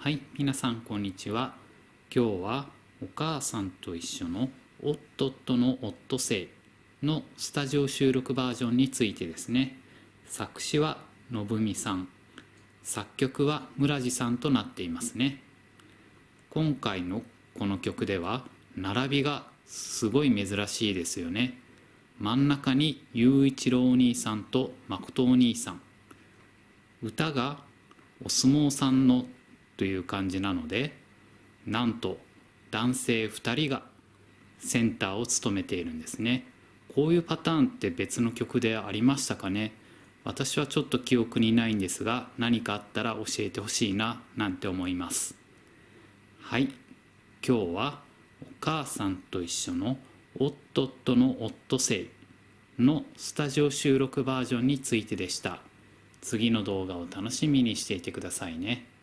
はい、皆さんこんにちは。今日はお母さんと一緒の夫っととの夫ッのスタジオ収録バージョンについてですね。作詞はのぶみさん、作曲は村地さんとなっていますね。今回のこの曲では並びがすごい珍しいですよね。真ん中に雄一郎お兄さんと誠お兄さん。歌がお相撲さんのという感じなのでなんと男性2人がセンターを務めているんですねこういうパターンって別の曲でありましたかね私はちょっと記憶にないんですが何かあったら教えてほしいななんて思いますはい今日は「お母さんと一緒のおっとっとのオットセイ」のスタジオ収録バージョンについてでした次の動画を楽しみにしていてくださいね。